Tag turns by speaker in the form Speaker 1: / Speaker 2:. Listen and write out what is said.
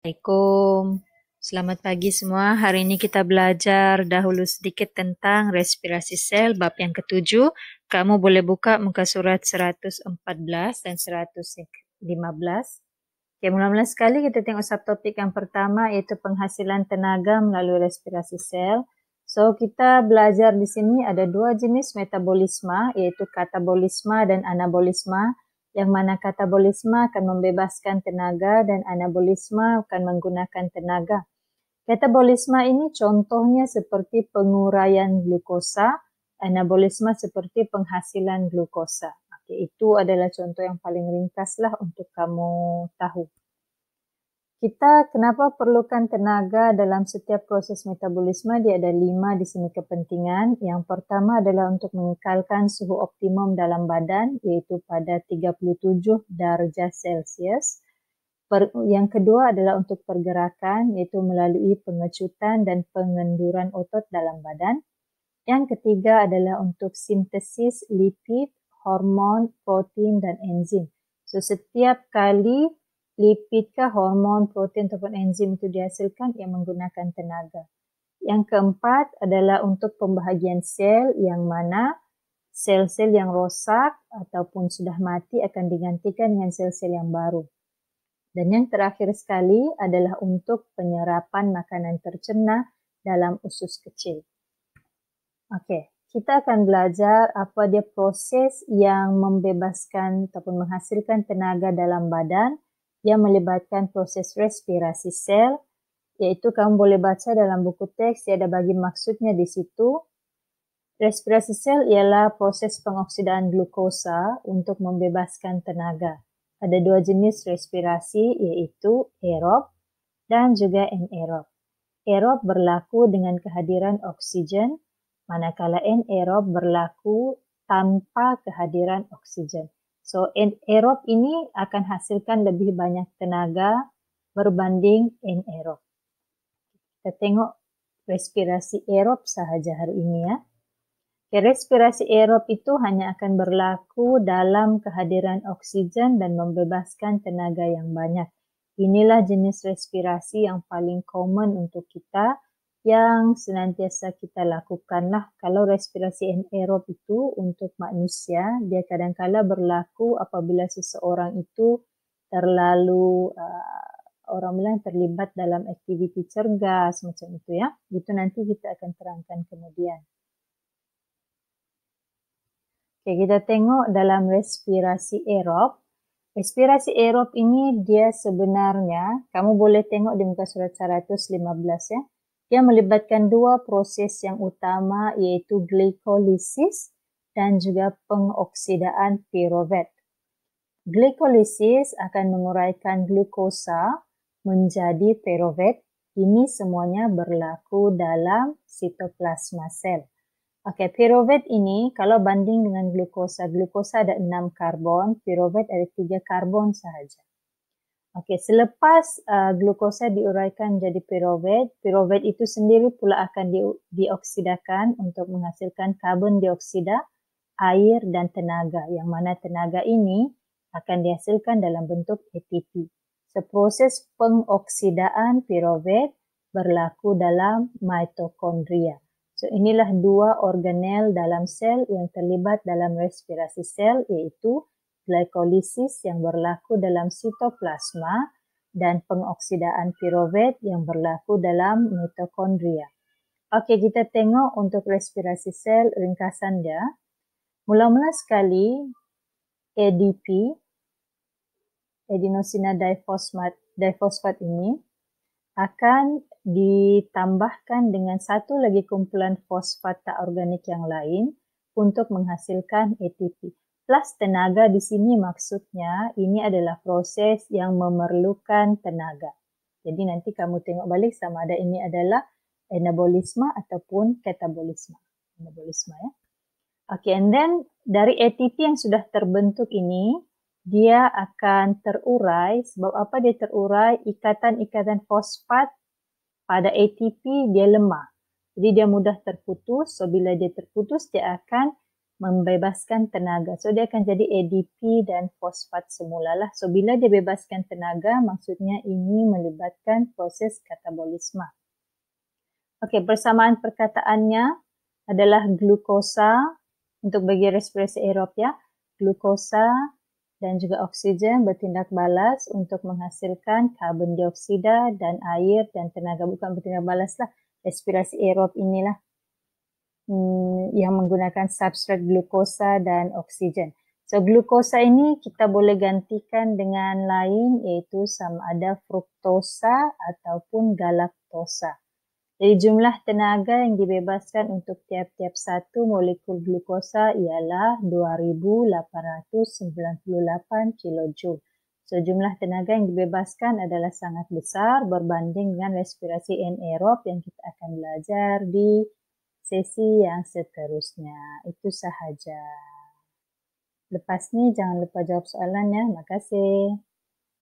Speaker 1: Assalamualaikum. Selamat pagi semua. Hari ini kita belajar dahulu sedikit tentang respirasi sel bab yang ketujuh. Kamu boleh buka muka surat 114 dan 115. Okay, mula-mula sekali kita tengok subtopik yang pertama iaitu penghasilan tenaga melalui respirasi sel. So kita belajar di sini ada dua jenis metabolisme iaitu katabolisme dan anabolisme yang mana katabolisme akan membebaskan tenaga dan anabolisme akan menggunakan tenaga. Katabolisme ini contohnya seperti penguraian glukosa, anabolisme seperti penghasilan glukosa. Okay, itu adalah contoh yang paling ringkaslah untuk kamu tahu. Kita kenapa perlukan tenaga dalam setiap proses metabolisme? Dia ada lima di sini kepentingan. Yang pertama adalah untuk mengekalkan suhu optimum dalam badan, yaitu pada 37 darjah Celsius. yang kedua adalah untuk pergerakan, yaitu melalui pengecutan dan pengenduran otot dalam badan. Yang ketiga adalah untuk sintesis lipid, hormon, protein, dan enzim. So, setiap kali lipidkah hormon protein ataupun enzim itu dihasilkan yang menggunakan tenaga. Yang keempat adalah untuk pembahagian sel yang mana sel-sel yang rosak ataupun sudah mati akan digantikan dengan sel-sel yang baru. Dan yang terakhir sekali adalah untuk penyerapan makanan tercerna dalam usus kecil. Okay, kita akan belajar apa dia proses yang membebaskan ataupun menghasilkan tenaga dalam badan yang melibatkan proses respirasi sel iaitu kamu boleh baca dalam buku teks dia ada bagi maksudnya di situ respirasi sel ialah proses pengoksidaan glukosa untuk membebaskan tenaga ada dua jenis respirasi iaitu aerob dan juga anaerob aerob berlaku dengan kehadiran oksigen manakala anaerob berlaku tanpa kehadiran oksigen So anaerob ini akan hasilkan lebih banyak tenaga berbanding anaerob. Kita tengok respirasi aerob sahaja hari ini ya. Okay, respirasi aerob itu hanya akan berlaku dalam kehadiran oksigen dan membebaskan tenaga yang banyak. Inilah jenis respirasi yang paling common untuk kita yang senantiasa kita lakukanlah kalau respirasi anaerob itu untuk manusia dia kadang-kala berlaku apabila seseorang itu terlalu uh, orang bilang terlibat dalam aktiviti cergas macam itu ya itu nanti kita akan terangkan kemudian Okay, kita tengok dalam respirasi aerob. Respirasi aerob ini dia sebenarnya, kamu boleh tengok di muka surat 115 ya yang melibatkan dua proses yang utama iaitu glikolisis dan juga pengoksidaan pirovet. Glikolisis akan menguraikan glukosa menjadi pirovet. Ini semuanya berlaku dalam sitoplasma sel. Okey, pirovet ini kalau banding dengan glukosa, glukosa ada 6 karbon, pirovet ada 3 karbon sahaja. Okey, selepas uh, glukosa diuraikan jadi pyruvate, pyruvate itu sendiri pula akan di, dioksidakan untuk menghasilkan karbon dioksida, air dan tenaga. Yang mana tenaga ini akan dihasilkan dalam bentuk ATP. Seproses so, pengoksidaan pyruvate berlaku dalam mitokondria. So inilah dua organel dalam sel yang terlibat dalam respirasi sel iaitu glycolysis yang berlaku dalam sitoplasma dan pengoksidaan piruvat yang berlaku dalam mitokondria. Okey, kita tengok untuk respirasi sel ringkasan dia. Mula-mula sekali ADP adenosina difosfat diphosphate ini akan ditambahkan dengan satu lagi kumpulan fosfat tak organik yang lain untuk menghasilkan ATP plus tenaga di sini maksudnya ini adalah proses yang memerlukan tenaga. Jadi nanti kamu tengok balik sama ada ini adalah anabolisma ataupun katabolisma anabolisma ya. Okay, and then dari ATP yang sudah terbentuk ini, dia akan terurai. Sebab apa dia terurai? Ikatan-ikatan fosfat pada ATP dia lemah. Jadi dia mudah terputus. So, bila dia terputus, dia akan membebaskan tenaga. So dia akan jadi ADP dan fosfat semula lah. So bila dia bebaskan tenaga, maksudnya ini melibatkan proses katabolisme. Okey, persamaan perkataannya adalah glukosa untuk bagi respirasi aerob ya. Glukosa dan juga oksigen bertindak balas untuk menghasilkan karbon dioksida dan air dan tenaga bukan bertindak balaslah Respirasi aerob inilah Hmm, yang menggunakan substrat glukosa dan oksigen. So glukosa ini kita boleh gantikan dengan lain iaitu sama ada fruktosa ataupun galaktosa. Jadi jumlah tenaga yang dibebaskan untuk tiap-tiap satu molekul glukosa ialah 2898 kJ. So jumlah tenaga yang dibebaskan adalah sangat besar berbanding dengan respirasi anaerob yang kita akan belajar di sesi yang seterusnya. Itu sahaja. Lepas ni jangan lupa jawab soalan ya. Terima kasih.